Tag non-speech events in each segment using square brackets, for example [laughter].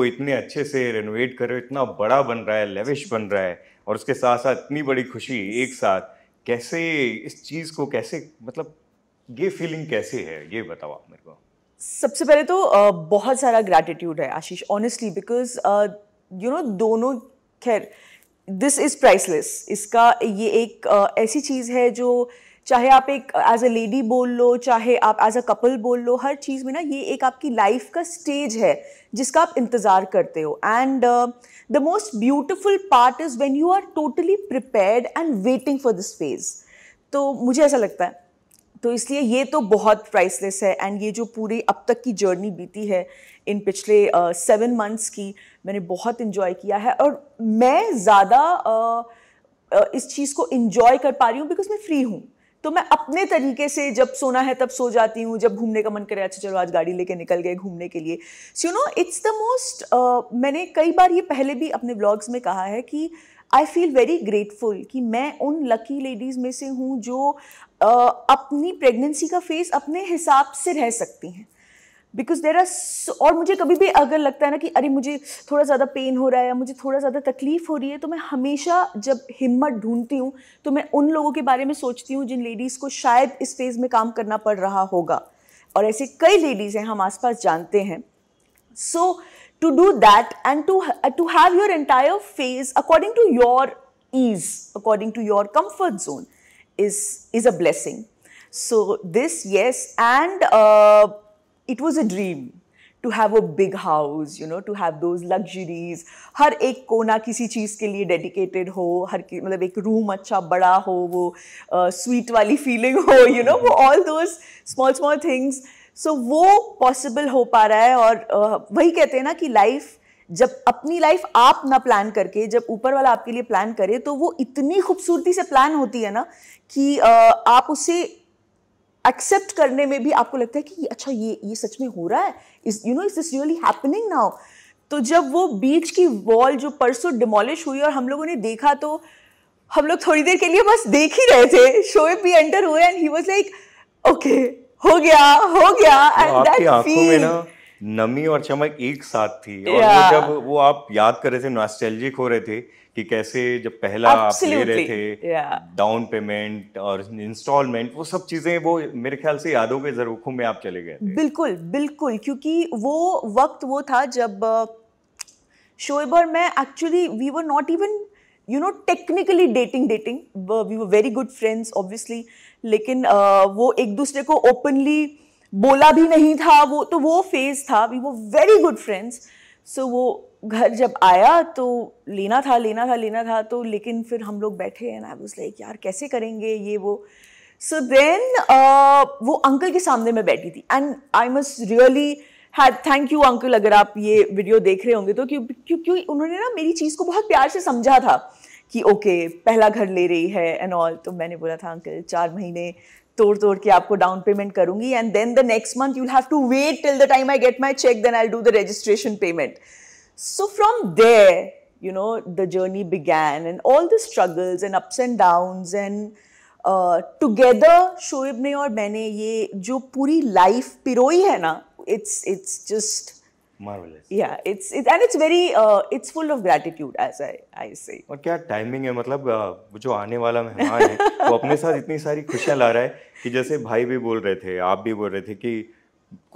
को इतने अच्छे से रेनोवेट कर रहे हो इतना बड़ा बन रहा है लेविश बन रहा है और उसके साथ साथ इतनी बड़ी खुशी एक साथ कैसे इस चीज़ को कैसे मतलब ये फीलिंग कैसे है ये बताओ आप मेरे को सबसे पहले तो बहुत सारा ग्रैटिट्यूड है Ashish honestly because you know दोनों खैर दिस इज़ प्राइसलेस इसका ये एक ऐसी चीज़ है जो uh, चाहे आप एक एज अ लेडी बोल लो चाहे आप एज अ कपल बोल लो हर चीज़ में ना ये एक आपकी लाइफ का स्टेज है जिसका आप इंतज़ार करते हो and the most beautiful part is when you are totally prepared and waiting for this phase तो मुझे ऐसा लगता है तो इसलिए ये तो बहुत प्राइसलेस है एंड ये जो पूरी अब तक की जर्नी बीती है इन पिछले सेवन uh, मंथ्स की मैंने बहुत इन्जॉय किया है और मैं ज़्यादा uh, uh, इस चीज़ को इन्जॉय कर पा रही हूँ बिकॉज मैं फ्री हूँ तो मैं अपने तरीके से जब सोना है तब सो जाती हूँ जब घूमने का मन करे अच्छा चलो आज गाड़ी लेके निकल गए घूमने के लिए so you know it's the most मैंने कई बार ये पहले भी अपने ब्लॉग्स में कहा है कि आई फील वेरी ग्रेटफुल कि मैं उन लकी लेडीज़ में से हूँ जो uh, अपनी प्रेगनेंसी का फेस अपने हिसाब से रह सकती हैं बिकॉज देर आर और मुझे कभी भी अगर लगता है ना कि अरे मुझे थोड़ा ज़्यादा पेन हो रहा है या मुझे थोड़ा ज़्यादा तकलीफ हो रही है तो मैं हमेशा जब हिम्मत ढूंढती हूँ तो मैं उन लोगों के बारे में सोचती हूँ जिन लेडीज़ को शायद इस फेज़ में काम करना पड़ रहा होगा और ऐसे कई लेडीज़ हैं हम आसपास जानते हैं so to do that and to to have your entire phase according to your ease according to your comfort zone is is a blessing so this yes and it was a dream to have a big house you know to have those luxuries हर एक कोना किसी चीज़ के लिए dedicated हो हर मतलब एक room अच्छा बड़ा हो वो स्वीट uh, वाली फीलिंग हो यू नो वो all those small small things so वो पॉसिबल हो पा रहा है और uh, वही कहते हैं ना कि लाइफ जब अपनी लाइफ आप ना प्लान करके जब ऊपर वाला आपके लिए प्लान करे तो वो इतनी खूबसूरती से प्लान होती है ना कि uh, आप उसे एक्सेप्ट करने में भी आपको लगता है कि अच्छा ये ये सच में हो रहा है is you know is this really happening now तो जब वो बीच की वॉल जो परसों डिमोलिश हुई और हम लोगों ने देखा तो हम लोग थोड़ी देर के लिए बस देख ही रहे थे शोए भी एंटर हुए and he was like okay हो गया हो गया एंड दैट फील नमी और चमक एक साथ थी और yeah. वो जब वो आप याद कर रहे थे नॉस्टैल्जिक हो रहे थे कि कैसे जब पहला Absolutely. आप ले रहे थे डाउन yeah. पेमेंट और इंस्टॉलमेंट वो सब चीज़ें वो मेरे ख्याल से यादों के जरूखों में आप चले गए बिल्कुल बिल्कुल क्योंकि वो वक्त वो था जब शोएब और मैं actually we were not even you know technically dating dating we were very good friends obviously लेकिन uh, वो एक दूसरे को ओपनली बोला भी नहीं था वो तो वो फेज़ था वी वो वेरी गुड फ्रेंड्स सो वो घर जब आया तो लेना था लेना था लेना था तो लेकिन फिर हम लोग बैठे एंड आई वाज लाइक यार कैसे करेंगे ये वो सो so देन uh, वो अंकल के सामने मैं बैठी थी and I must really had thank you uncle अगर आप ये वीडियो देख रहे होंगे तो क्योंकि क्यों, उन्होंने ना मेरी चीज़ को बहुत प्यार से समझा था कि ओके okay, पहला घर ले रही है एंड ऑल तो मैंने बोला था अंकल चार महीने तोड़ तोड़ के आपको डाउन पेमेंट करूंगी and then the next month you have to wait till the time I get my cheque then I do the registration payment so from there you know the journey began and all the struggle and ups and downs and uh, Shoaib ने और मैंने ये जो पूरी life पिरोई है ना it's it's just marvelous yeah it's it, and it's very uh, it's full of gratitude as i i say और क्या timing है मतलब uh, जो आने वाला मेहमान है वो अपने साथ इतनी सारी खुशियाँ ला रहा है कि जैसे भाई भी बोल रहे थे आप भी बोल रहे थे कि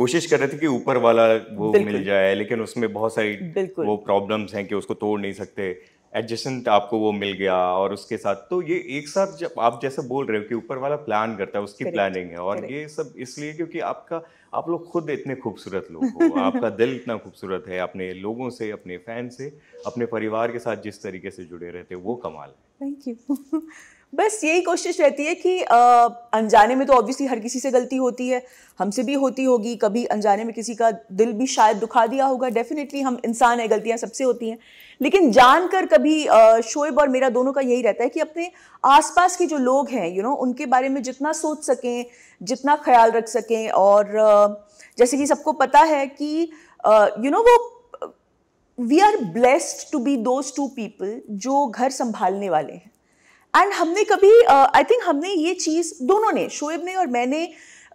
कोशिश कर रहे थे कि ऊपर वाला वो मिल जाए लेकिन उसमें बहुत सारी वो problems हैं कि उसको तोड़ नहीं सकते एडजस्टेंट आपको वो मिल गया और उसके साथ तो ये एक साथ जब आप जैसे बोल रहे हो कि ऊपर वाला प्लान करता है उसकी प्लानिंग है और ये सब इसलिए क्योंकि आपका आप लोग खुद इतने खूबसूरत लोग हो [laughs] आपका दिल इतना खूबसूरत है अपने लोगों से अपने फैन से अपने परिवार के साथ जिस तरीके से जुड़े रहते हो वो कमाल है थैंक यू [laughs] बस यही कोशिश रहती है कि आ, अनजाने में तो ऑब्वियसली हर किसी से गलती होती है हमसे भी होती होगी कभी अनजाने में किसी का दिल भी शायद दुखा दिया होगा डेफिनेटली हम इंसान हैं गलतियां सबसे होती हैं लेकिन जानकर कभी शोएब और मेरा दोनों का यही रहता है कि अपने आसपास के जो लोग हैं यू नो उनके बारे में जितना सोच सकें जितना ख्याल रख सकें और जैसे कि सबको पता है कि यू नो वो we are blessed to be those two people जो घर संभालने वाले हैं एंड हमने कभी आई uh, थिंक हमने ये चीज़ दोनों ने शोएब ने और मैंने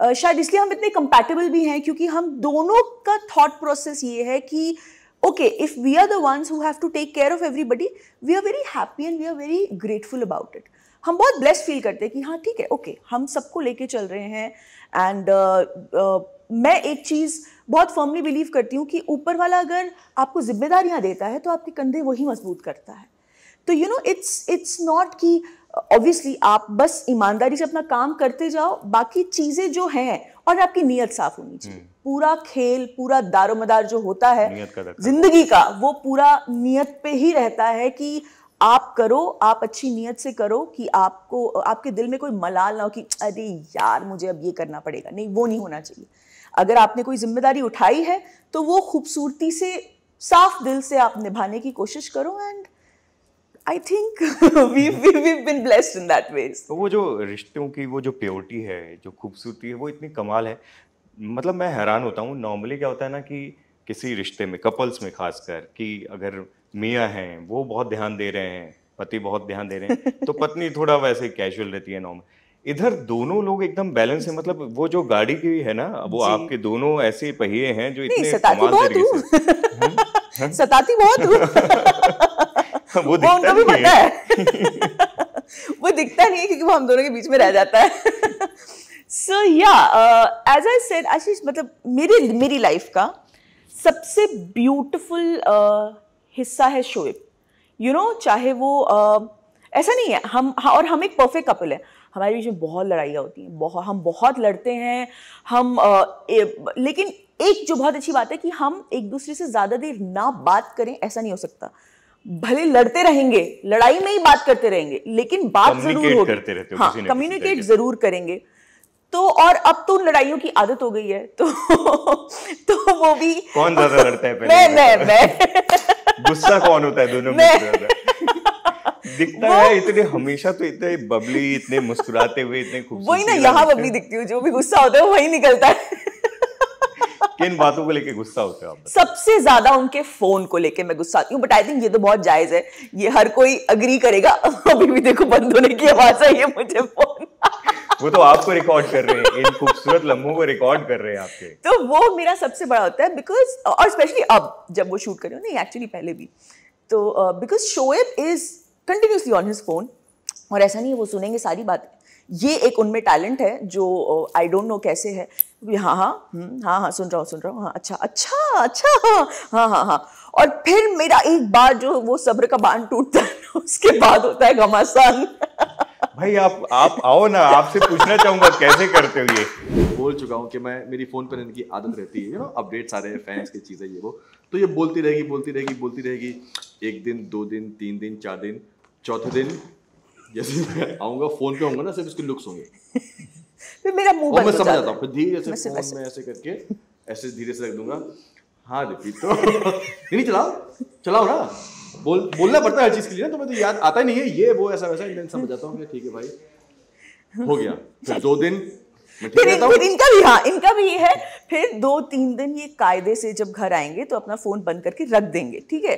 uh, शायद इसलिए हम इतने कंपैटिबल भी हैं क्योंकि हम दोनों का थॉट प्रोसेस ये है कि okay if we are the ones who have to take care of everybody we are very happy and we are very grateful about it हम बहुत ब्लेस फील करते हैं कि हाँ ठीक है ओके okay, हम सबको लेके चल रहे हैं एंड uh, uh, मैं एक चीज़ बहुत फर्मली बिलीव करती हूँ कि ऊपर वाला अगर आपको जिम्मेदारियाँ देता है तो आपके कंधे वही मजबूत करता है तो you know it's it's not कि ऑब्वियसली आप बस ईमानदारी से अपना काम करते जाओ बाकी चीज़ें जो हैं और आपकी नीयत साफ होनी चाहिए हम्म। पूरा खेल पूरा दारोमदार जो होता है जिंदगी का वो पूरा नीयत पे ही रहता है कि आप करो आप अच्छी नीयत से करो कि आपको आपके दिल में कोई मलाल ना हो कि अरे यार मुझे अब ये करना पड़ेगा नहीं वो नहीं होना चाहिए अगर आपने कोई जिम्मेदारी उठाई है तो वो खूबसूरती से साफ दिल से आप निभाने की कोशिश करो and I think been blessed in that way वो जो रिश्तों की वो जो प्योरिटी है जो खूबसूरती है वो इतनी कमाल है मतलब मैं हैरान होता हूँ नॉर्मली क्या होता है ना कि किसी रिश्ते में कपल्स में खासकर कि अगर मियाँ हैं वो बहुत ध्यान दे रहे हैं पति बहुत ध्यान दे रहे हैं तो पत्नी [laughs] थोड़ा वैसे कैजुअल रहती है नॉर्मल इधर दोनों लोग एकदम बैलेंस है मतलब वो जो गाड़ी की है ना वो आपके दोनों ऐसे पहिए हैं जो इतने सताती बहुत [laughs] सताती बहुत हूँ [laughs] [laughs] वो, वो उनको भी पता है [laughs] वो दिखता नहीं है क्योंकि वो हम दोनों के बीच में रह जाता है सो या एज आई सेड आशीष मतलब मेरे मेरी लाइफ का सबसे ब्यूटिफुल uh, हिस्सा है शोएब यू नो चाहे वो uh, ऐसा नहीं है हम हाँ, और हम एक परफेक्ट कपल है हमारे बीच में बहुत लड़ाइयाँ होती हैं बहुत हम बहुत लड़ते हैं हम uh, ए, लेकिन एक जो बहुत अच्छी बात है कि हम एक दूसरे से ज़्यादा देर ना बात करें ऐसा नहीं हो सकता भले लड़ते रहेंगे लड़ाई में ही बात करते रहेंगे लेकिन बात जरूर होगी हाँ कम्युनिकेट जरूर करेंगे तो और अब तो उन लड़ाइयों की आदत हो गई है तो तो वो भी कौन ज्यादा [laughs] लड़ता है पहले मैं मैं मैं गुस्सा कौन होता है दोनों में दिखता है इतने हमेशा तो इतने बबली इतने मुस्कुराते हुए इतने [laughs] वही ना यहाँ बबली दिखती हूँ जो भी गुस्सा होता है वही निकलता है किन बातों को लेके गुस्सा होते हो आप सबसे ज्यादा उनके फोन को लेके मैं गुस्सा आती हूँ बट आई थिंक ये तो बहुत जायज है ये हर कोई अग्री करेगा [laughs] अभी भी देखो बंद होने की आवाज आई है मुझे फोन [laughs] वो तो आपको रिकॉर्ड कर रहे हैं इन खूबसूरत लम्हों को रिकॉर्ड कर रहे हैं आपके तो वो मेरा सबसे बड़ा होता है बिकॉज और स्पेशली अब जब वो शूट कर रहे हो नहीं एक्चुअली पहले भी तो because Shoaib is continuously on his phone और ऐसा नहीं है वो सुनेंगे सारी बातें ये एक उनमें टैलेंट है जो आई डोंट नो कैसे है हाँ हाँ हम्म, हाँ हाँ सुन रहा हूँ सुन रहा हूँ हाँ अच्छा अच्छा अच्छा हाँ हाँ हाँ हाँ और फिर मेरा एक बार जो वो सब्र का बांध टूटता है उसके बाद होता है घमासान भाई आप आप आओ ना आपसे पूछना चाहूंगा कैसे करते हो ये बोल चुका हूँ कि मैं मेरी फोन पर इनकी आदत रहती है यू नो अपडेट्स आ रहे हैं फैंस की चीज़ें ये वो तो ये बोलती रहेगी बोलती रहेगी बोलती रहेगी एक दिन दो दिन तीन दिन चार दिन चौथे दिन जैसे मैं आऊँगा फोन पे आऊँगा ना सिर्फ इसके लुक्स होंगे फिर मेरा मुंह बंद हो जाता है फिर धीरे से फोन में ऐसे करके ऐसे धीरे से रख दूंगा हाँ रिपीट तो नहीं चलाओ चलाओ ना बोल बोलना पड़ता है हर चीज़ के लिए ना तो मैं तो याद आता ही नहीं है ये वो ऐसा वैसा इंटेंस समझ जाता हूँ ठीक है भाई हो गया फिर दो दिन फिर, फिर इनका भी हाँ इनका भी ये है फिर दो तीन दिन ये कायदे से जब घर आएंगे तो अपना फोन बंद करके रख देंगे ठीक है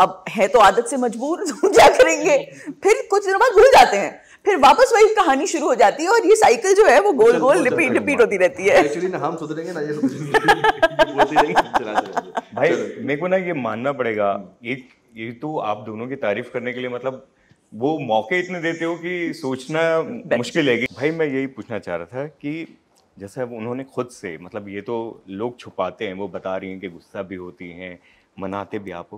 अब है तो आदत से मजबूर [laughs] तो क्या करेंगे फिर कुछ दिनों बाद भूल जाते हैं फिर वापस वही कहानी शुरू हो जाती है और ये साइकिल जो है वो गोल गोल रिपीट रिपीट होती रहती है एक्चुअली ना हम सुधरेंगे ना ये [laughs] भाई मेरे को ना ये मानना पड़ेगा एक ये तो आप दोनों की तारीफ करने के लिए मतलब वो मौके इतने देते हो कि सोचना मुश्किल है भाई मैं यही पूछना चाह रहा था कि जैसा उन्होंने खुद से मतलब ये तो लोग छुपाते हैं वो बता रही हैं कि गुस्सा भी होती हैं मनाते भी आपको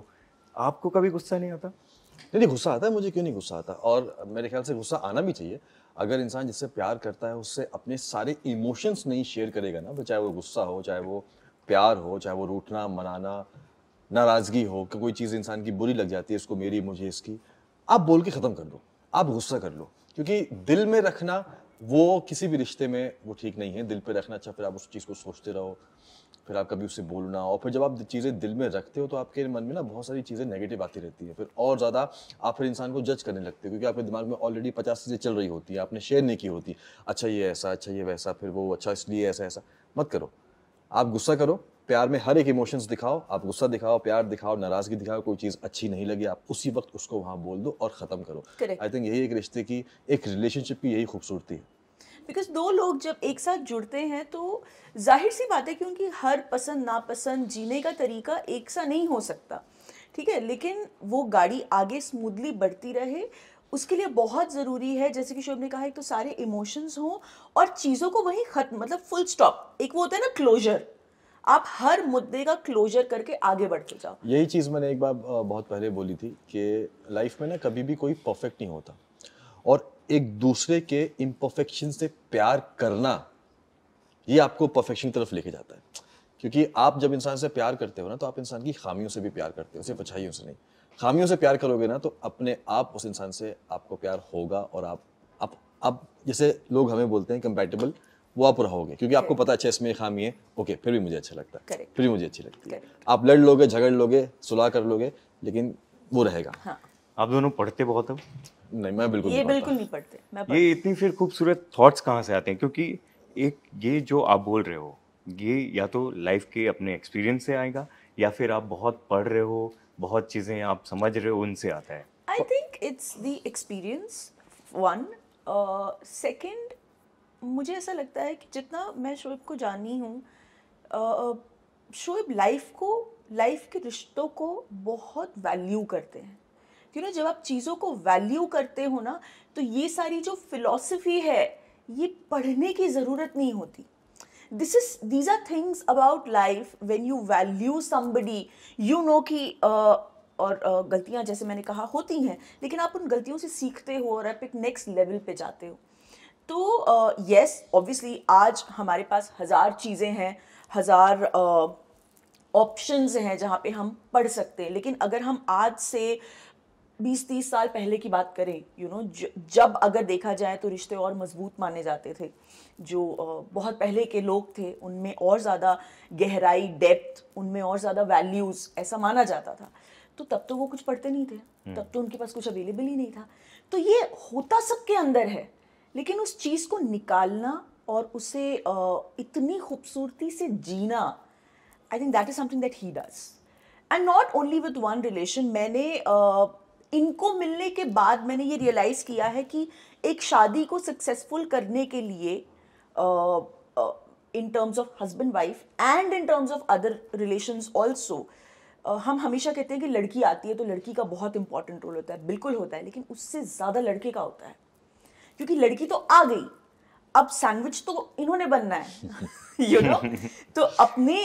आपको कभी गुस्सा नहीं आता नहीं नहीं गुस्सा आता है मुझे क्यों नहीं गुस्सा आता और मेरे ख्याल से गुस्सा आना भी चाहिए अगर इंसान जिससे प्यार करता है उससे अपने सारे इमोशंस नहीं शेयर करेगा ना तो चाहे वो गुस्सा हो चाहे वो प्यार हो चाहे वो रूठना मनाना नाराज़गी हो कि कोई चीज़ इंसान की बुरी लग जाती है इसको मेरी मुझे इसकी आप बोल के ख़त्म कर दो आप गुस्सा कर लो क्योंकि दिल में रखना वो किसी भी रिश्ते में वो ठीक नहीं है दिल पे रखना अच्छा फिर आप उस चीज़ को सोचते रहो फिर आप कभी उससे बोलना और फिर जब आप चीज़ें दिल में रखते हो तो आपके मन में ना बहुत सारी चीज़ें नेगेटिव आती रहती है फिर और ज़्यादा आप फिर इंसान को जज करने लगते हो क्योंकि आपके दिमाग में ऑलरेडी पचास चीज़ें चल रही होती है आपने शेयर नहीं की होती अच्छा ये ऐसा अच्छा ये वैसा फिर वो अच्छा इसलिए ऐसा ऐसा मत करो आप गुस्सा करो प्यार में हर एक इमोशंस दिखाओ आप गुस्सा दिखाओ प्यार दिखाओ नाराजगी दिखाओ कोई चीज़ अच्छी नहीं लगी आप उसी वक्त उसको वहाँ बोल दो और ख़त्म करो आई थिंक यही एक रिश्ते की एक रिलेशनशिप की यही खूबसूरती है बिकॉज दो लोग जब एक साथ जुड़ते हैं तो जाहिर सी बात है कि उनकी हर पसंद नापसंद जीने का तरीका एक सा नहीं हो सकता ठीक है लेकिन वो गाड़ी आगे स्मूथली बढ़ती रहे उसके लिए बहुत ज़रूरी है जैसे कि शोभ ने कहा एक तो सारे इमोशंस हों और चीज़ों को वहीं ख़त्म मतलब फुल स्टॉप एक वो होता है ना क्लोजर आप हर मुद्दे का क्लोजर करके आगे बढ़ते जाओ यही चीज़ मैंने एक बार बहुत पहले बोली थी कि लाइफ में ना कभी भी कोई परफेक्ट नहीं होता और एक दूसरे के इम्परफेक्शन से प्यार करना ये आपको परफेक्शन की तरफ लेके जाता है क्योंकि आप जब इंसान से प्यार करते हो ना तो आप इंसान की खामियों से भी प्यार करते हो सिर्फ अच्छाइयों से नहीं खामियों से प्यार करोगे ना तो अपने आप उस इंसान से आपको प्यार होगा और आप आप आप जैसे लोग हमें बोलते हैं कंपेटेबल वो आप रहोगे क्योंकि आपको पता अच्छा इसमें खामी है ओके फिर भी मुझे अच्छा लगता है फिर भी मुझे अच्छी लगती है आप लड़ लोगे झगड़ लोगे सुलह कर लोगे लेकिन वो रहेगा हाँ। आप दोनों पढ़ते बहुत हो नहीं मैं बिल्कुल ये बिल्कुल नहीं पढ़ते ये इतनी फिर खूबसूरत थॉट्स कहाँ से आते हैं क्योंकि एक ये जो आप बोल रहे हो ये या तो लाइफ के अपने एक्सपीरियंस से आएगा या फिर आप बहुत पढ़ रहे हो बहुत चीज़ें आप समझ रहे हो उनसे आता है I think it's the experience one second मुझे ऐसा लगता है कि जितना मैं शोएब को जानी हूँ uh, शोएब लाइफ को लाइफ के रिश्तों को बहुत वैल्यू करते हैं क्यों ना जब आप चीज़ों को वैल्यू करते हो ना तो ये सारी जो फिलॉसफी है ये पढ़ने की ज़रूरत नहीं होती this is these are things about life when you value somebody you know कि और गलतियाँ जैसे मैंने कहा होती हैं लेकिन आप उन गलतियों से सीखते हो और आप एक नेक्स्ट लेवल पे जाते हो तो यस uh, ऑब्वियसली yes, आज हमारे पास हज़ार चीज़ें हैं हज़ार ऑप्शंस uh, हैं जहाँ पे हम पढ़ सकते हैं लेकिन अगर हम आज से बीस तीस साल पहले की बात करें यू नो जब अगर देखा जाए तो रिश्ते और मजबूत माने जाते थे जो बहुत पहले के लोग थे उनमें और ज़्यादा गहराई डेप्थ उनमें और ज़्यादा वैल्यूज़ ऐसा माना जाता था तो तब तो वो कुछ पढ़ते नहीं थे हम्म। तब तो उनके पास कुछ अवेलेबल ही नहीं था तो ये होता सबके अंदर है लेकिन उस चीज़ को निकालना और उसे इतनी खूबसूरती से जीना I think that is something that he does and not only with one relation मैंने uh, इनको मिलने के बाद मैंने ये रियलाइज़ किया है कि एक शादी को सक्सेसफुल करने के लिए in terms of husband wife and in terms of other relation also हम हमेशा कहते हैं कि लड़की आती है तो लड़की का बहुत इंपॉर्टेंट रोल होता है बिल्कुल होता है लेकिन उससे ज़्यादा लड़के का होता है क्योंकि लड़की तो आ गई अब सैंडविच तो इन्होंने बनना है यू [laughs] you नो know? [laughs] तो अपने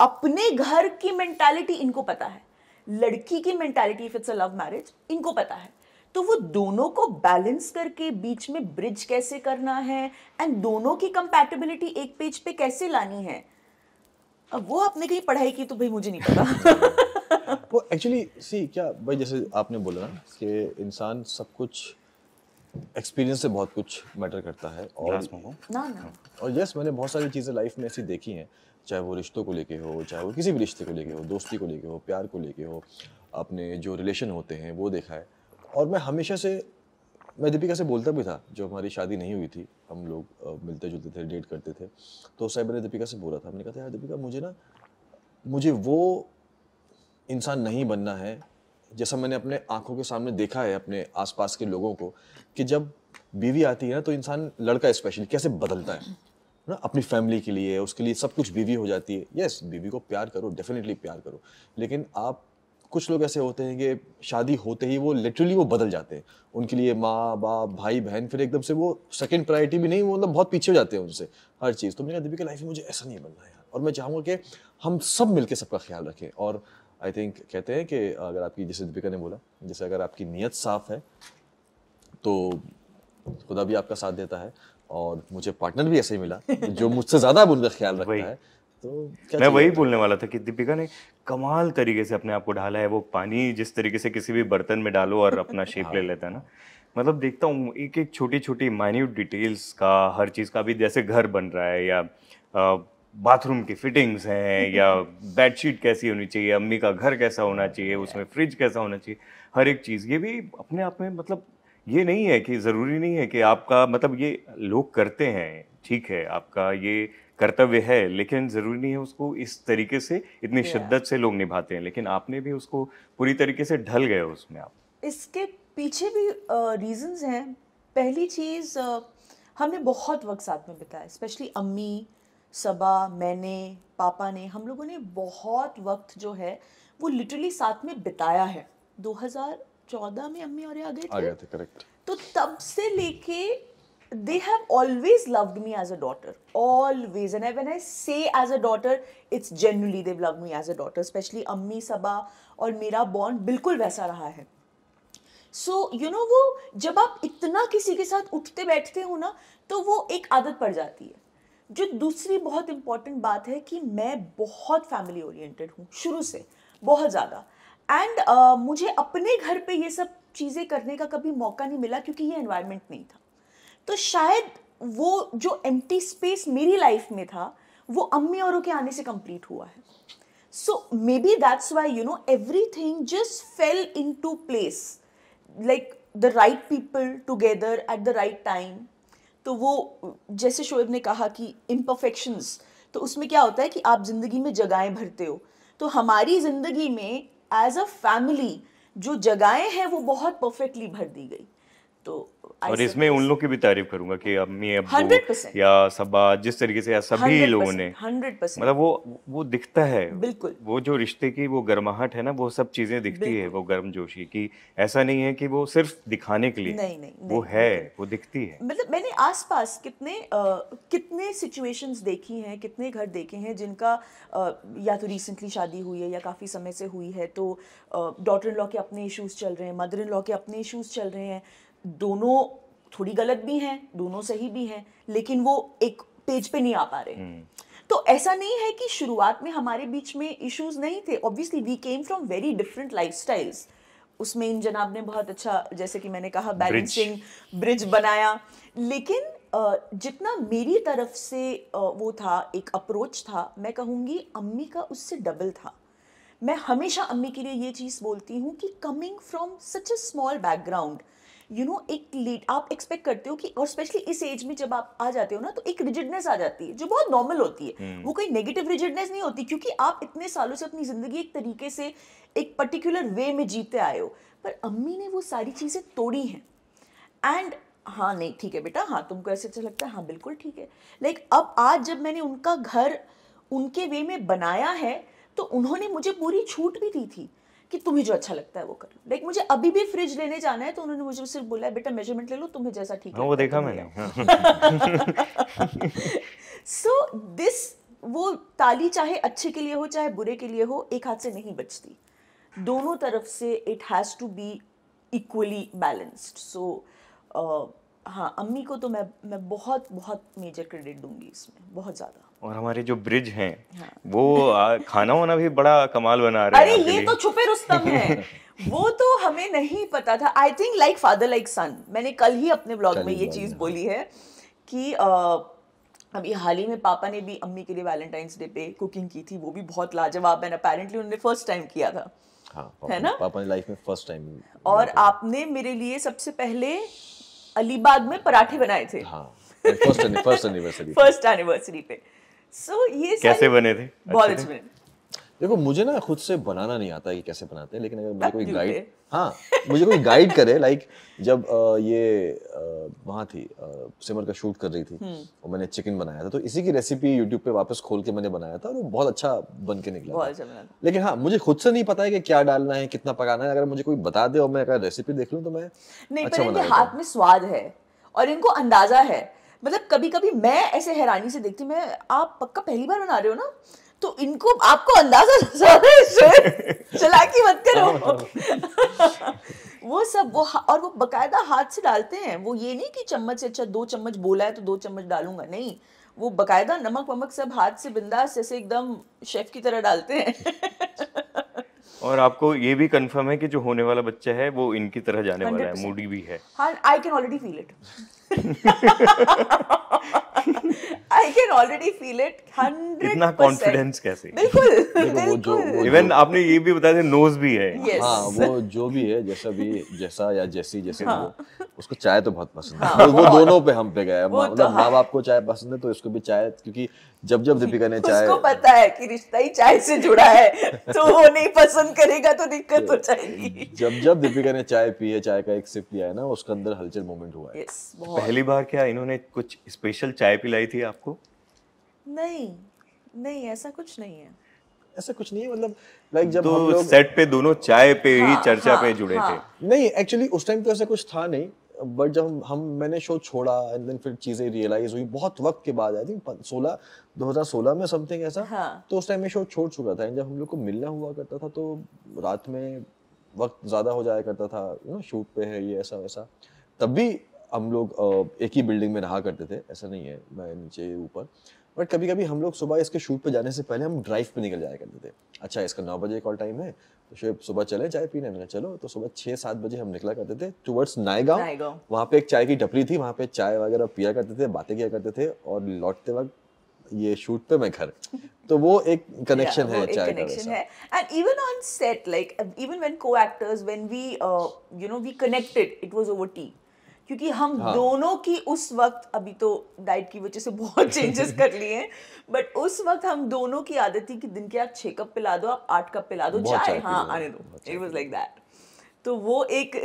अपने घर की मेंटालिटी इनको पता है लड़की की mentality if it's a love marriage इनको पता है तो वो दोनों को बैलेंस करके बीच में ब्रिज कैसे करना है एंड दोनों की कंपैटिबिलिटी एक पेज पे कैसे लानी है अब वो आपने कहीं पढ़ाई की तो भाई मुझे नहीं पता [laughs] वो एक्चुअली सी क्या भाई जैसे आपने बोला ना कि इंसान सब कुछ एक्सपीरियंस से बहुत कुछ मैटर करता है और ना ना और यस मैंने बहुत सारी चीज़ें लाइफ में ऐसी देखी हैं चाहे वो रिश्तों को लेके हो चाहे वो किसी भी रिश्ते को लेके हो दोस्ती को लेके हो प्यार को लेके हो अपने जो रिलेशन होते हैं वो देखा है और मैं हमेशा से मैं दीपिका से बोलता भी था जब हमारी शादी नहीं हुई थी हम लोग मिलते जुलते थे डेट करते थे तो उस मैंने दीपिका से बोला था हमने कहा था यार दीपिका मुझे ना मुझे वो इंसान नहीं बनना है जैसा मैंने अपने आंखों के सामने देखा है अपने आसपास के लोगों को कि जब बीवी आती है ना तो इंसान लड़का स्पेशली कैसे बदलता है ना अपनी फैमिली के लिए उसके लिए सब कुछ बीवी हो जाती है यस yes, बीवी को प्यार करो डेफिनेटली प्यार करो लेकिन आप कुछ लोग ऐसे होते हैं कि शादी होते ही वो लिटरली वो बदल जाते हैं उनके लिए माँ बाप भाई बहन फिर एकदम से वो सेकंड प्रायोरिटी भी नहीं वो मतलब बहुत पीछे हो जाते हैं उनसे हर चीज़ तो मैंने कहा दीपिका लाइफ में मुझे ऐसा नहीं बनना है यार और मैं चाहूँगा कि हम सब मिलकर सबका ख्याल रखें और आई थिंक कहते हैं कि अगर आपकी जैसे दीपिका ने बोला जैसे अगर आपकी नीयत साफ़ है तो खुदा भी आपका साथ देता है और मुझे पार्टनर भी ऐसे ही मिला जो मुझसे ज़्यादा अब उनका ख्याल रखता है तो मैं वही बोलने वाला था कि दीपिका ने कमाल तरीके से अपने आप को ढाला है वो पानी जिस तरीके से किसी भी बर्तन में डालो और अपना शेप [laughs] ले हाँ। लेता है ना मतलब देखता हूँ एक एक छोटी छोटी माइन्यूट डिटेल्स का हर चीज़ का भी जैसे घर बन रहा है या बाथरूम की फिटिंग्स हैं [laughs] या बेडशीट कैसी होनी चाहिए अम्मी का घर कैसा होना चाहिए उसमें फ्रिज कैसा होना चाहिए हर एक चीज़ ये भी अपने आप में मतलब ये नहीं है कि ज़रूरी नहीं है कि आपका मतलब ये लोग करते हैं ठीक है आपका ये कर्तव्य है लेकिन ज़रूरी नहीं है उसको इस तरीके से इतनी शिद्दत से लोग निभाते हैं लेकिन आपने भी उसको पूरी तरीके से ढल गए उसमें आप इसके पीछे भी रीजंस हैं पहली चीज़ हमने बहुत वक्त साथ में बिताया स्पेशली अम्मी सबा मैंने पापा ने हम लोगों ने बहुत वक्त जो है वो लिटरली साथ में बिताया है चौदह में अम्मी और आ गए थे आ थे करेक्ट तो तब से लेके they have always loved me as a daughter always and when I say as a daughter it's generally they love me as a daughter specially अम्मी सबा और मेरा बॉन्ड बिल्कुल वैसा रहा है सो यू नो वो जब आप इतना किसी के साथ उठते बैठते हो ना तो वो एक आदत पड़ जाती है जो दूसरी बहुत इंपॉर्टेंट बात है कि मैं बहुत फैमिली ओरिएंटेड हूँ शुरू से बहुत ज़्यादा एंड uh, मुझे अपने घर पे ये सब चीज़ें करने का कभी मौका नहीं मिला क्योंकि ये एनवायरनमेंट नहीं था तो शायद वो जो एम्प्टी स्पेस मेरी लाइफ में था वो अम्मी औरों के आने से कंप्लीट हुआ है so maybe that's why you know everything just fell into place like the right people together at the right time तो वो जैसे शोएब ने कहा कि इम्परफेक्शंस तो उसमें क्या होता है कि आप ज़िंदगी में जगहें भरते हो तो हमारी ज़िंदगी में एज अ फैमिली जो जगहें हैं वो बहुत परफेक्टली भर दी गई तो और इसमें उन लोगों की भी तारीफ करूंगा कि अम्मी अब या सबा जिस तरीके से सभी लोगों ने हंड्रेड परसेंट मतलब वो वो दिखता है बिल्कुल वो जो रिश्ते की वो गर्माहट है ना वो सब चीजें दिखती है वो गर्म जोशी की ऐसा नहीं है कि वो सिर्फ दिखाने के लिए नहीं नहीं वो है वो दिखती है मतलब मैंने आसपास कितने कितने सिचुएशंस देखी हैं कितने घर देखे हैं जिनका या तो रिसेंटली शादी हुई है या काफ़ी समय से हुई है तो डॉटर इन लॉ के अपने इशूज चल रहे हैं मदर इन लॉ के अपने इशूज चल रहे हैं दोनों थोड़ी गलत भी हैं दोनों सही भी हैं लेकिन वो एक पेज पे नहीं आ पा रहे हम्म। तो ऐसा नहीं है कि शुरुआत में हमारे बीच में इश्यूज नहीं थे obviously we came from very different life उसमें इन जनाब ने बहुत अच्छा जैसे कि मैंने कहा बैलेंसिंग ब्रिज बनाया लेकिन जितना मेरी तरफ से वो था एक अप्रोच था मैं कहूँगी अम्मी का उससे डबल था मैं हमेशा अम्मी के लिए ये चीज़ बोलती हूँ कि coming from such a small background you know एक लेट आप एक्सपेक्ट करते हो कि और स्पेशली इस एज में जब आप आ जाते हो ना तो एक रिजिडनेस आ जाती है जो बहुत नॉर्मल होती है हम्म। वो कोई नेगेटिव रिजिडनेस नहीं होती क्योंकि आप इतने सालों से अपनी ज़िंदगी एक तरीके से एक पर्टिकुलर वे में जीते आए हो पर अम्मी ने वो सारी चीज़ें तोड़ी हैं एंड हाँ नहीं ठीक है बेटा हाँ तुमको ऐसे अच्छा लगता है हाँ बिल्कुल ठीक है लाइक like, अब आज जब मैंने उनका घर उनके वे में बनाया है तो उन्होंने मुझे पूरी छूट भी दी थी कि तुम्हें जो अच्छा लगता है वो करो लाइक मुझे अभी भी फ्रिज लेने जाना है तो उन्होंने मुझे सिर्फ बोला है बेटा मेजरमेंट ले लो तुम्हें जैसा ठीक है वो देखा मैंने सो दिस हाँ। [laughs] वो ताली चाहे अच्छे के लिए हो चाहे बुरे के लिए हो एक हाथ से नहीं बचती दोनों तरफ से it has to be equally balanced so हाँ अम्मी को तो मैं मैं बहुत बहुत मेजर क्रेडिट दूंगी इसमें बहुत ज़्यादा और हमारे जो ब्रिज हैं हाँ। वो आ, खाना वाना भी बड़ा कमाल बना रहे अरे ये तो छुपे रुस्तम है [laughs] वो तो हमें नहीं पता था I think like father like son मैंने कल ही अपने ब्लॉग में ये चीज़ हाँ। बोली है कि अभी हाल ही में पापा ने भी अम्मी के लिए वैलेंटाइंस डे पे कुकिंग की थी वो भी बहुत लाजवाब एंड अपेरेंटली उन्होंने फर्स्ट टाइम किया था हाँ, पापा, है ना पापा ने लाइफ में फर्स्ट टाइम और आपने मेरे लिए सबसे पहले अलीबाग में पराठे बनाए थे फर्स्ट हाँ, एनिवर्सरी पे सो ये कैसे बने थे बहुत अच्छे बने देखो मुझे ना खुद से बनाना नहीं आता कि कैसे बनाते हैं लेकिन अगर मुझे कोई गाइड हाँ मुझे कोई गाइड करे लाइक जब आ, ये वहाँ थी आ, सिमर का शूट कर रही थी हम्म। और मैंने चिकन बनाया था तो इसी की रेसिपी यूट्यूब पे वापस खोल के मैंने बनाया था और वो बहुत अच्छा बन के निकला अच्छा था लेकिन हाँ मुझे खुद से नहीं पता है कि क्या डालना है कितना पकाना है अगर मुझे कोई बता दे और मैं अगर रेसिपी देख लूँ तो मैं नहीं अच्छा हाथ में स्वाद है और इनको अंदाजा है मतलब कभी कभी मैं ऐसे हैरानी से देखती मैं आप पक्का पहली बार बना रहे हो ना तो इनको आपको अंदाजा चलाकी मत करो हाँ, हाँ। वो सब वो और वो बकायदा हाथ से डालते हैं वो ये नहीं कि चम्मच से अच्छा दो चम्मच बोला है तो दो चम्मच डालूंगा नहीं वो बकायदा नमक वमक सब हाथ से बिंदास जैसे एकदम शेफ की तरह डालते हैं और आपको ये भी कंफर्म है कि जो होने वाला बच्चा है वो इनकी तरह जाने वाला है मूडी भी है I can already feel it I can already feel it hundred इतना कॉन्फिडेंस कैसे बिल्कुल बिल्कुल इवन आपने ये भी बताया नोज भी है yes. हाँ वो जो भी है जैसा भी जैसा या जैसी जैसे हाँ. वो उसको चाय तो बहुत पसंद है हाँ. वो, दोनों पे हम पे गए तो मतलब हाँ. माँ बाप को चाय पसंद है तो इसको भी चाय क्योंकि जब जब दीपिका ने चाय उसको पता है कि रिश्ता ही चाय से जुड़ा है तो वो नहीं पसंद करेगा तो दिक्कत हो तो जाएगी जब जब दीपिका ने चाय पी है चाय का एक सिप लिया है ना उसके अंदर हलचल मोमेंट हुआ है पहली बार क्या इन्होंने कुछ स्पेशल चाय पिलाई थी आपको नहीं नहीं ऐसा कुछ नहीं है ऐसा कुछ नहीं है मतलब लाइक जब तो हम लोग सेट पे दोनों चाय पे हाँ, ही चर्चा हाँ, पे जुड़े हाँ. थे नहीं एक्चुअली उस टाइम तो ऐसा कुछ था नहीं बट जब हम मैंने शो छोड़ा एंड देन फिर चीज़ें रियलाइज हुई बहुत वक्त के बाद आई थिंक 16 2016 में समथिंग ऐसा हाँ. तो उस टाइम में शो छोड़ चुका था जब हम लोग को मिलना हुआ करता था तो रात में वक्त ज़्यादा हो जाया करता था यू नो शूट पे है ये ऐसा वैसा तब भी हम लोग एक ही बिल्डिंग में रहा करते थे ऐसा नहीं है मैं नीचे ऊपर बट कभी कभी हम लोग सुबह इसके शूट पर जाने से पहले हम ड्राइव पर निकल जाया करते थे अच्छा इसका नौ बजे कॉल टाइम है तो शेब सुबह चले चाय पीने मैंने चलो तो सुबह छः सात बजे हम निकला करते थे टूवर्ड्स नायगांव वहाँ पे एक चाय की टपरी थी वहाँ पे चाय वगैरह पिया करते थे बातें किया करते थे और लौटते वक्त ये शूट पे मैं घर तो वो एक कनेक्शन yeah, है चाय कनेक्शन है and even on set like even when co-actors when we you know we connected it was over tea क्योंकि हम हाँ. दोनों की उस वक्त अभी तो डाइट की वजह से बहुत चेंजेस [laughs] कर लिए हैं बट उस वक्त हम दोनों की आदत थी कि दिन के आप छः कप पिला दो आप आठ कप पिला दो चाय हाँ आने दो इट वॉज लाइक दैट तो वो एक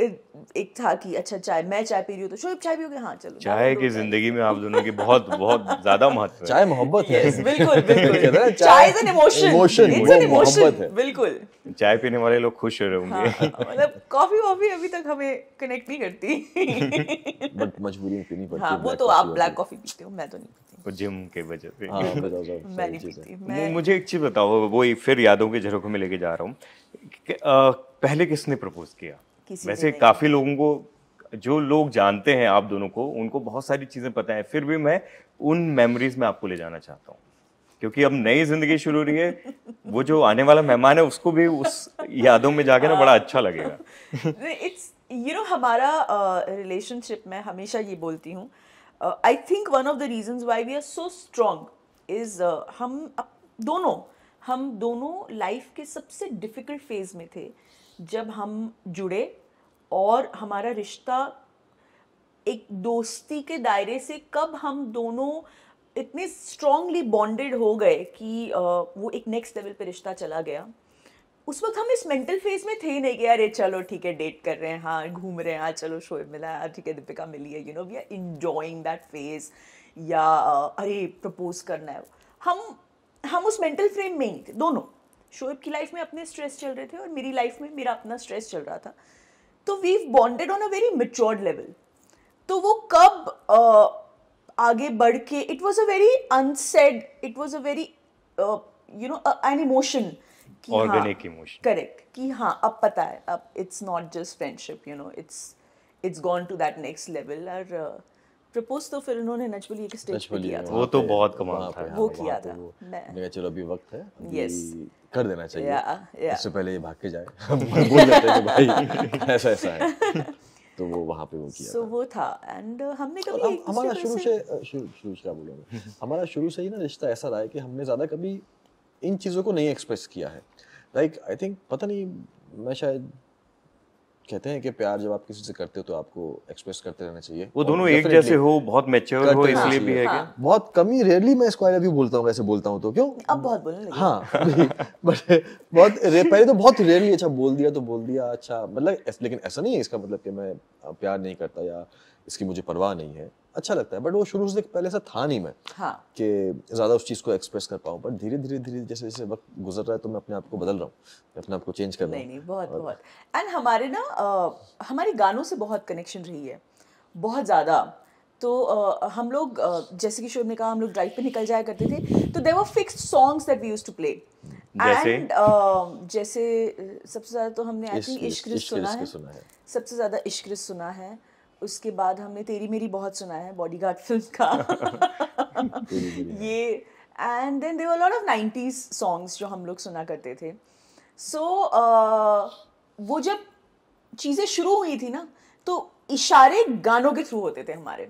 एक था कि अच्छा चाय मैं चाय पी रही हूँ तो शोएब चाय पियोगे हाँ चलो चाय की जिंदगी में आप दोनों की बहुत बहुत ज्यादा महत्व चाय मोहब्बत है बिल्कुल [laughs] बिल्कुल chai is an emotion emotion it's an बिल्कुल चाय पीने वाले लोग खुश हो रहे होंगे हाँ, हाँ, मतलब कॉफी वॉफी अभी तक हमें कनेक्ट नहीं करती बट [laughs] मजबूरी में पीनी पड़ती हाँ, है वो तो आप ब्लैक कॉफी पीते हो मैं तो नहीं आपको जिम के वजह से हाँ, मुझे एक चीज़ बताओ वो फिर यादों के झरोखों में लेके जा रहा हूँ पहले किसने प्रपोज किया वैसे काफ़ी लोगों को जो लोग जानते हैं आप दोनों को उनको बहुत सारी चीज़ें पता है फिर भी मैं उन मेमोरीज में आपको ले जाना चाहता हूँ क्योंकि अब नई जिंदगी शुरू हो रही है वो जो आने वाला मेहमान है उसको भी उस यादों में जाके ना बड़ा अच्छा लगेगा इट्स यू नो हमारा रिलेशनशिप uh, में हमेशा ये बोलती हूँ uh, I think one of the reasons why we are so strong is हम दोनों हम दोनों लाइफ के सबसे डिफ़िकल्ट फेज़ में थे जब हम जुड़े और हमारा रिश्ता एक दोस्ती के दायरे से कब हम दोनों इतने स्ट्रांगली बॉन्डेड हो गए कि uh, वो एक नेक्स्ट लेवल पे रिश्ता चला गया उस वक्त हम इस मेंटल फेज में थे ही नहीं कि अरे चलो ठीक है डेट कर रहे हैं हाँ घूम रहे हैं हाँ चलो शोएब मिला है ठीक है दीपिका मिली है you know we are enjoying that phase या अरे प्रपोज करना है हम हम उस मेंटल फ्रेम में ही थे दोनों शोएब की लाइफ में अपने स्ट्रेस चल रहे थे और मेरी लाइफ में मेरा अपना स्ट्रेस चल रहा था तो we bonded on a very matured level तो वो कब uh, आगे बढ़ के it was a very unsaid it was a very you know an emotion हाँ, ऑर्गेनिक इमोशन करेक्ट कि हाँ अब पता है अब it's not just friendship you know it's it's gone to that next level और प्रपोज uh, तो फिर उन्होंने नचबली एक स्टेज पे किया था वो तो बहुत कमाल था वो किया था मैं चलो अभी वक्त है यस कर देना चाहिए या, या। इससे पहले ये भाग के जाए [laughs] बोल देते हैं भाई ऐसा ऐसा है [laughs] तो वो वहाँ पे वो किया सो वो था एंड uh, हमने कभी हमारा शुरू से शुरू से क्या बोलूँगा हमारा शुरू से ही ना रिश्ता ऐसा रहा है कि हमने ज़्यादा कभी इन चीज़ों को नहीं एक्सप्रेस किया है लाइक आई थिंक पता नहीं मैं शायद कहते हैं कि प्यार जब आप किसी से करते हो तो आपको एक्सप्रेस करते रहना चाहिए वो दोनों एक जैसे हो बहुत मैच्योर हो इसलिए भी है हाँ। बहुत कमी रेयरली मैं इसको आई बोलता हूँ वैसे बोलता हूँ तो क्यों अब बहुत बोलने लगे हाँ बट [laughs] बहुत पहले तो बहुत रेयरली अच्छा बोल दिया तो बोल दिया अच्छा मतलब लेकिन ऐसा नहीं है इसका मतलब कि मैं प्यार नहीं करता या इसकी मुझे परवाह नहीं है अच्छा लगता है बट वो शुरू से पहले ऐसा था नहीं मैं हाँ. कि ज़्यादा उस चीज़ को एक्सप्रेस कर पाऊँ बट धीरे धीरे धीरे जैसे जैसे वक्त गुजर रहा है तो मैं अपने आप को बदल रहा हूँ मैं अपने आप को चेंज कर रहा हूँ बहुत बहुत एंड हमारे ना हमारे गानों से बहुत कनेक्शन रही है बहुत ज़्यादा तो आ, हम लोग आ, जैसे कि शोभ ने कहा हम लोग ड्राइव पे निकल जाया करते थे तो there were fix songs that we use to play and जैसे सबसे ज़्यादा तो हमने आई थिंक इश्क सुना है सबसे ज़्यादा इश्क सुना है उसके बाद हमने तेरी मेरी बहुत सुना है गार्ड फिल्म का [laughs] ये and then there lot of nineties songs जो हम लोग सुना करते थे सो so, uh, वो जब चीज़ें शुरू हुई थी ना तो इशारे गानों के थ्रू होते थे हमारे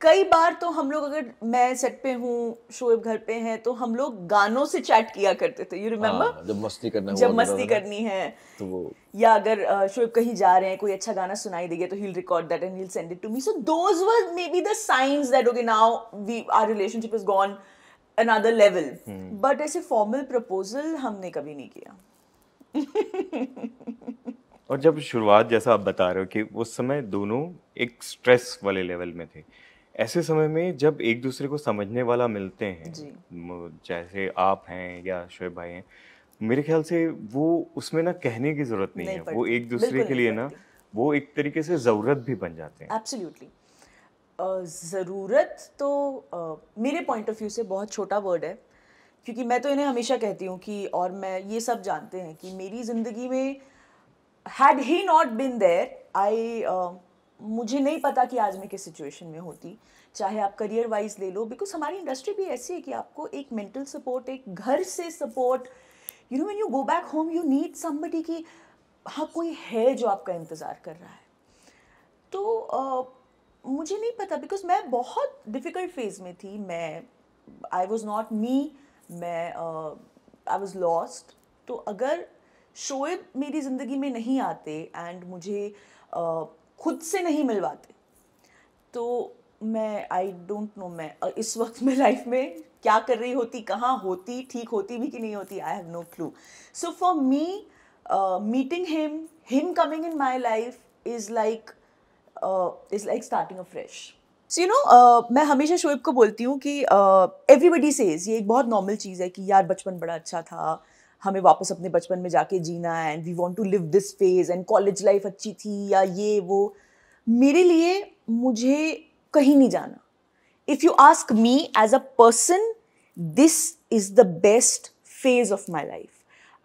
कई बार तो हम लोग अगर मैं सेट पे हूँ शोएब घर पे हैं तो हम लोग गानों से चैट किया करते थे यू रिमेम्बर हाँ, जब मस्ती करना जब मस्ती करनी है तो वो या अगर शोएब कहीं जा रहे हैं कोई अच्छा गाना सुनाई देगा तो he record that and he send it to me so those were maybe the signs that okay now we are relationship is gone another level but ऐसे फॉर्मल प्रपोजल हमने कभी नहीं किया और जब शुरुआत जैसा आप बता रहे हो कि उस समय दोनों एक स्ट्रेस वाले लेवल में थे ऐसे समय में जब एक दूसरे को समझने वाला मिलते हैं जैसे आप हैं या शोएब भाई हैं मेरे ख्याल से वो उसमें ना कहने की जरूरत नहीं, नहीं है वो एक दूसरे के लिए ना वो एक तरीके से ज़रूरत भी बन जाते हैं एब्सोल्युटली ज़रूरत तो मेरे पॉइंट ऑफ व्यू से बहुत छोटा वर्ड है क्योंकि मैं तो इन्हें हमेशा कहती हूँ कि और मैं ये सब जानते हैं कि मेरी ज़िंदगी में had he not been there I मुझे नहीं पता कि आज मैं किस सिचुएशन में होती चाहे आप करियर वाइज ले लो बिकॉज हमारी इंडस्ट्री भी ऐसी है कि आपको एक मेंटल सपोर्ट एक घर से support you know when you go back home you need somebody कि हाँ कोई है जो आपका इंतज़ार कर रहा है तो मुझे नहीं पता बिकॉज मैं बहुत डिफ़िकल्ट फेज़ में थी मैं आई वॉज़ नॉट मी मैं आई वॉज़ लॉस्ट तो अगर शोएब मेरी ज़िंदगी में नहीं आते एंड मुझे uh, खुद से नहीं मिलवाते तो मैं आई डोंट नो मैं इस वक्त मैं लाइफ में क्या कर रही होती कहाँ होती ठीक होती भी कि नहीं होती I have no clue so for me meeting him him coming in my life is like is like starting a fresh so you know मैं हमेशा शोएब को बोलती हूँ कि एवरीबडी uh, सेज ये एक बहुत नॉर्मल चीज़ है कि यार बचपन बड़ा अच्छा था हमें वापस अपने बचपन में जाके जीना and we want to live this phase and college life अच्छी थी या ये वो मेरे लिए मुझे कहीं नहीं जाना if you ask me as a person this is the best phase of my life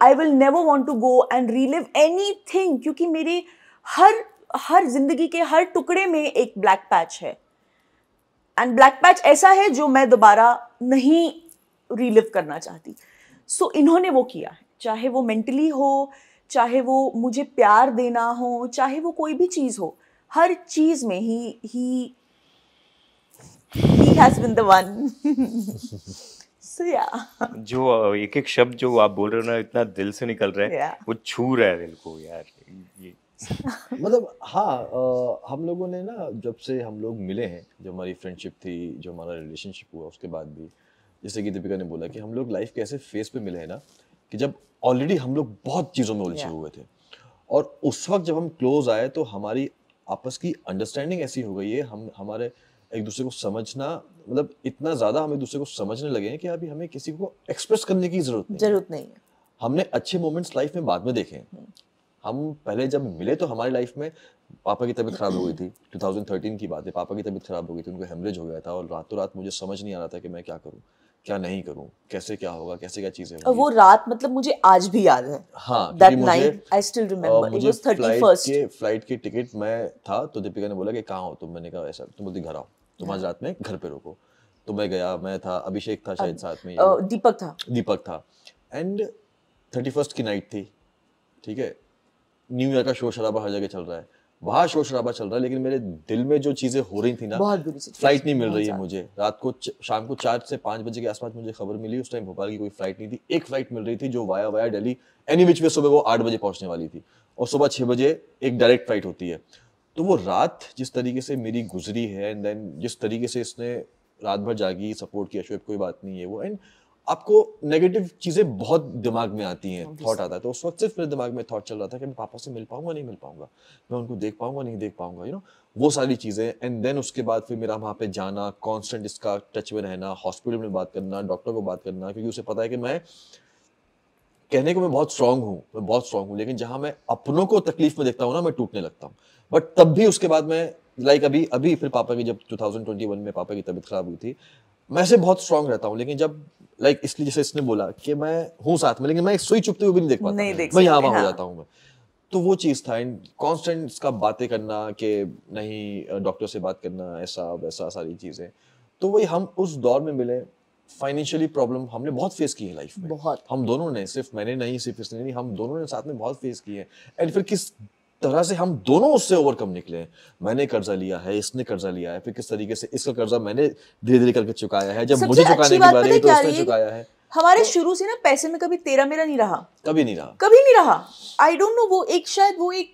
I will never want to go and relive anything क्योंकि मेरी हर हर जिंदगी के हर टुकड़े में एक ब्लैक पैच है एंड ब्लैक पैच ऐसा है जो मैं दोबारा नहीं रीलिव करना चाहती सो so, इन्होंने वो किया है चाहे वो मेंटली हो चाहे वो मुझे प्यार देना हो चाहे वो कोई भी चीज़ हो हर चीज़ में ही ही ही हैज़ द वन जो एक एक शब्द जो आप बोल रहे हो ना इतना दिल से निकल रहा है yeah. वो छू रहा है दिल को यार ये [laughs] मतलब हाँ आ, हम लोगों ने ना जब से हम लोग मिले हैं जो हमारी फ्रेंडशिप थी जो हमारा रिलेशनशिप हुआ उसके बाद भी जैसे कि दीपिका ने बोला कि हम लोग लाइफ के ऐसे फेस पे मिले हैं ना कि जब ऑलरेडी हम लोग बहुत चीज़ों में उलझे yeah. हुए थे और उस वक्त जब हम क्लोज आए तो हमारी आपस की अंडरस्टैंडिंग ऐसी हो गई है हम हमारे एक दूसरे को समझना मतलब इतना ज़्यादा हम एक दूसरे को समझने लगे हैं कि अभी हमें किसी को एक्सप्रेस करने की ज़रूरत नहीं जरूरत नहीं है हमने अच्छे मोमेंट्स लाइफ में बाद में देखे हम्म। हम पहले जब मिले तो हमारी लाइफ में पापा की तबीयत ख़राब हो गई थी 2013 की बात है पापा की तबीयत ख़राब हो गई थी उनको हेमरेज हो गया था और रातों रात मुझे समझ नहीं आ रहा था कि मैं क्या करूँ क्या नहीं करूं कैसे क्या होगा कैसे क्या चीजें होंगी वो रात मतलब मुझे आज भी याद है हाँ that night I still remember it was 31st के फ्लाइट की टिकट मैं था तो दीपिका ने बोला कि कहाँ हो तुम मैंने कहा ऐसा तुम बोलती घर आओ तुम आज हाँ। रात में घर पे रुको तो मैं गया मैं था अभिषेक था शायद साथ में दीपक था दीपक था एंड थर्टी फर्स्ट की नाइट थी ठीक है न्यू ईयर का शोर शराबा हर जगह चल रहा है वहाँ शोर शराबा चल रहा है लेकिन मेरे दिल में जो चीजें हो रही थी ना बहुत फ्लाइट नहीं मिल रही है मुझे रात को शाम को चार से पांच बजे के आसपास मुझे खबर मिली उस टाइम भोपाल की कोई फ्लाइट नहीं थी एक फ्लाइट मिल रही थी जो via via Delhi any which में सुबह वो आठ बजे पहुंचने वाली थी और सुबह छह बजे एक डायरेक्ट फ्लाइट होती है तो वो रात जिस तरीके से मेरी गुजरी है एंड देन जिस तरीके से इसने रात भर जागी सपोर्ट किया शोएब कोई बात नहीं है वो एंड आपको नेगेटिव चीज़ें बहुत दिमाग में आती हैं थॉट आता है तो उस वक्त सिर्फ मेरे दिमाग में थॉट चल रहा था कि मैं पापा से मिल पाऊंगा नहीं मिल पाऊंगा मैं उनको देख पाऊंगा नहीं देख पाऊंगा यू नो वो सारी चीज़ें एंड देन उसके बाद फिर मेरा वहां पे जाना कांस्टेंट इसका टच में रहना हॉस्पिटल में बात करना डॉक्टर को बात करना क्योंकि उसे पता है कि मैं कहने को मैं बहुत स्ट्रांग हूँ मैं बहुत स्ट्रांग हूँ लेकिन जहां मैं अपनों को तकलीफ में देखता हूँ ना मैं टूटने लगता हूँ बट तब भी उसके बाद मैं लाइक like अभी अभी फिर पापा की जब 2021 में पापा की तबीयत खराब हुई थी मैं से बहुत स्ट्रांग रहता हूँ लेकिन जब लाइक like, इसलिए जैसे इसने बोला कि मैं हूँ साथ में लेकिन मैं सुई चुपते हुए भी नहीं देख पाता नहीं देख मैं यहाँ वहाँ हो हाँ। जाता हूँ मैं तो वो चीज़ था एंड कॉन्स्टेंट इसका बातें करना कि नहीं डॉक्टर से बात करना ऐसा वैसा सारी चीज़ें तो वही हम उस दौर में मिले फाइनेंशियली प्रॉब्लम हमने बहुत फेस की है लाइफ में बहुत हम दोनों ने सिर्फ मैंने नहीं सिर्फ इसने नहीं हम दोनों ने साथ में बहुत फेस की है एंड फिर किस तरह से हम दोनों उससे ओवरकम निकले मैंने कर्जा लिया है इसने कर्जा लिया है फिर किस तरीके से इसका कर्जा मैंने धीरे धीरे करके चुकाया है जब मुझे चुकाने की बारी तो उसने चुकाया है हमारे शुरू से ना पैसे में कभी तेरा मेरा नहीं रहा कभी नहीं रहा कभी नहीं रहा आई डोंट नो वो एक शायद वो एक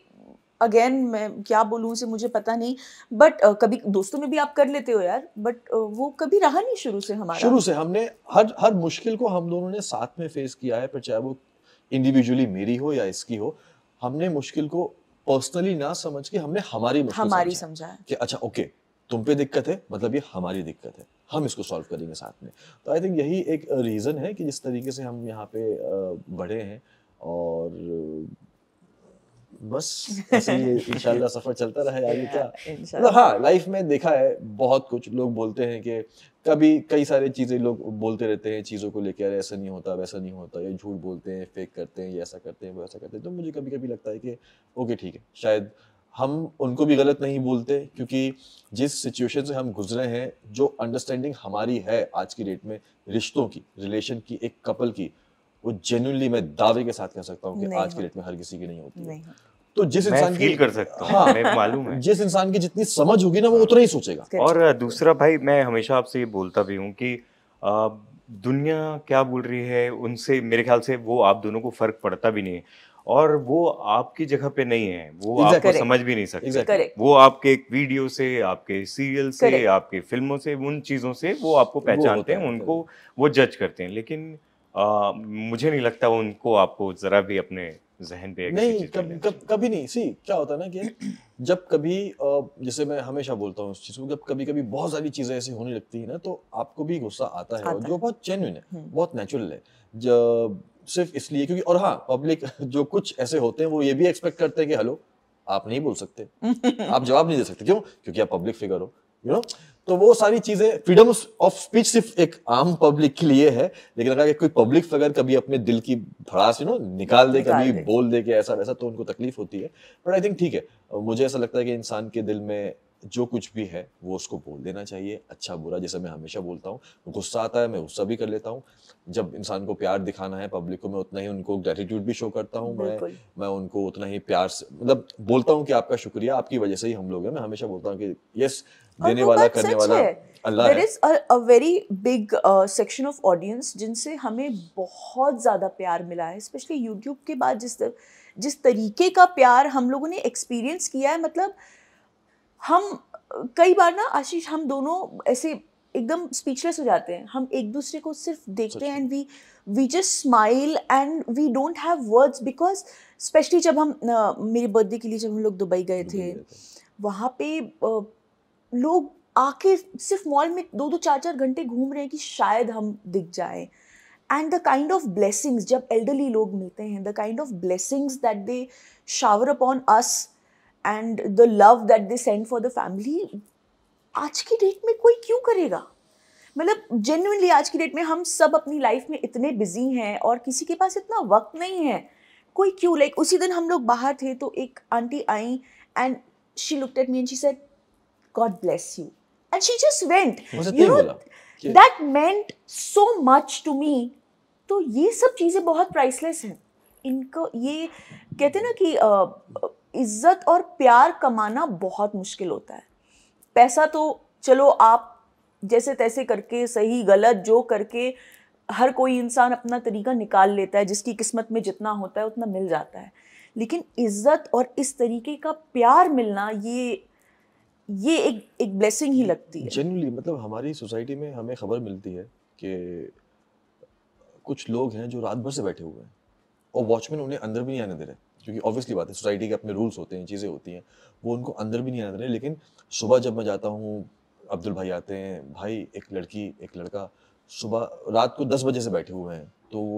अगेन मैं क्या बोलूँ उसे मुझे पता नहीं बट uh, कभी दोस्तों में भी आप कर लेते हो यार बट uh, वो कभी रहा नहीं शुरू से हमारा शुरू से हमने हर हर मुश्किल को हम दोनों ने साथ में फेस किया है पर चाहे वो इंडिविजुअली मेरी हो या इसकी हो हमने मुश्किल को पर्सनली ना समझ के हमने हमारी हमारी समझा कि अच्छा ओके तुम पे दिक्कत है मतलब ये हमारी दिक्कत है हम इसको सॉल्व करेंगे साथ में तो आई थिंक यही एक रीज़न है कि जिस तरीके से हम यहाँ पे बढ़े हैं और बस [laughs] ऐसे इंशाल्लाह सफर चलता रहे आगे क्या मतलब हाँ लाइफ में देखा है बहुत कुछ लोग बोलते हैं कि कभी कई सारी चीज़ें लोग बोलते रहते हैं चीज़ों को लेकर ऐसा नहीं होता वैसा नहीं होता ये झूठ बोलते हैं फेक करते हैं ये ऐसा करते हैं वैसा करते हैं तो मुझे कभी कभी लगता है कि ओके ठीक है शायद हम उनको भी गलत नहीं बोलते क्योंकि जिस सिचुएशन से हम गुजरे हैं जो अंडरस्टैंडिंग हमारी है आज की डेट में रिश्तों की रिलेशन की एक कपल की वो जेन्यूनली मैं दावे के साथ कह सकता हूँ कि आज की डेट में हर किसी की नहीं होती नहीं। तो जिस इंसान की कर सकता हूँ हाँ, मालूम है जिस इंसान की जितनी समझ होगी ना वो उतना ही सोचेगा और दूसरा भाई मैं हमेशा आपसे ये बोलता भी हूँ कि दुनिया क्या बोल रही है उनसे मेरे ख्याल से वो आप दोनों को फर्क पड़ता भी नहीं है और वो आपकी जगह पे नहीं है वो exactly. आपको Correct. समझ भी नहीं सकते exactly. वो आपके एक वीडियो से आपके सीरियल से Correct. आपके फिल्मों से उन चीज़ों से वो आपको पहचानते वो हैं उनको वो जज करते हैं लेकिन मुझे नहीं लगता उनको आपको जरा भी अपने जहन पे नहीं कब, कब, कभी नहीं सी क्या होता है ना कि जब कभी जैसे मैं हमेशा बोलता हूँ उस चीज़ को जब कभी कभी बहुत सारी चीज़ें ऐसी होने लगती है ना तो आपको भी गुस्सा आता है आता जो बहुत जेन्यून है बहुत नेचुरल है हम्म। जब सिर्फ इसलिए क्योंकि और हाँ पब्लिक [laughs] जो कुछ ऐसे होते हैं वो ये भी एक्सपेक्ट करते हैं कि हेलो आप नहीं बोल सकते [laughs] आप जवाब नहीं दे सकते क्यों क्योंकि आप पब्लिक फिगर हो यू नो तो वो सारी चीजें फ्रीडम ऑफ स्पीच सिर्फ एक आम पब्लिक के लिए है लेकिन अगर कोई पब्लिक अगर कभी अपने दिल की भड़ास यू नो निकाल दे कभी बोल दे के ऐसा वैसा तो उनको तकलीफ होती है बट आई थिंक ठीक है मुझे ऐसा लगता है कि इंसान के दिल में जो कुछ भी है वो उसको बोल देना चाहिए अच्छा बुरा जैसे मैं हमेशा बोलता हूँ गुस्सा आता है मैं गुस्सा भी कर लेता हूँ जब इंसान को प्यार दिखाना है पब्लिक को मैं उतना ही उनको ग्रेटिट्यूड भी शो करता हूँ मैं मैं उनको उतना ही प्यार से मतलब बोलता हूँ कि आपका शुक्रिया आपकी वजह से ही हम लोग हैं मैं हमेशा बोलता हूँ कि यस देने वाला करने वाला there is a very big section of audience जिनसे हमें बहुत ज़्यादा प्यार मिला है स्पेशली YouTube के बाद जिस तर, जिस तरीके का प्यार हम लोगों ने एक्सपीरियंस किया है मतलब हम कई बार ना आशीष हम दोनों ऐसे एकदम स्पीचलेस हो जाते हैं हम एक दूसरे को सिर्फ देखते हैं and we we just smile and we don't have words because specially जब हम uh, मेरे बर्थडे के लिए जब हम लोग दुबई गए थे वहाँ पे uh, लोग आके सिर्फ मॉल में दो दो चार चार घंटे घूम रहे हैं कि शायद हम दिख जाएं and the kind of blessings जब एल्डरली लोग मिलते हैं the kind of blessings that they shower upon us and the love that they send for the family आज की डेट में कोई क्यों करेगा मतलब जेन्यनली आज की डेट में हम सब अपनी लाइफ में इतने बिजी हैं और किसी के पास इतना वक्त नहीं है कोई क्यों लाइक like, उसी दिन हम लोग बाहर थे तो एक आंटी आई and she looked at me and she said God bless you. And she just went. You know, that meant so much to me. तो ये सब चीज़ें बहुत priceless हैं इनको ये कहते हैं ना कि इज्जत और प्यार कमाना बहुत मुश्किल होता है पैसा तो चलो आप जैसे तैसे करके सही गलत जो करके हर कोई इंसान अपना तरीका निकाल लेता है जिसकी किस्मत में जितना होता है उतना मिल जाता है लेकिन इज्जत और इस तरीके का प्यार मिलना ये ये एक एक ब्लेसिंग ही लगती है जनरली मतलब हमारी सोसाइटी में हमें खबर मिलती है कि कुछ लोग हैं जो रात भर से बैठे हुए हैं और वॉचमैन उन्हें अंदर भी नहीं आने दे रहे क्योंकि ऑब्वियसली बात है सोसाइटी के अपने रूल्स होते हैं चीज़ें होती हैं वो उनको अंदर भी नहीं आने दे रहे लेकिन सुबह जब मैं जाता हूँ अब्दुल भाई आते हैं भाई एक लड़की एक लड़का सुबह रात को दस बजे से बैठे हुए हैं तो वो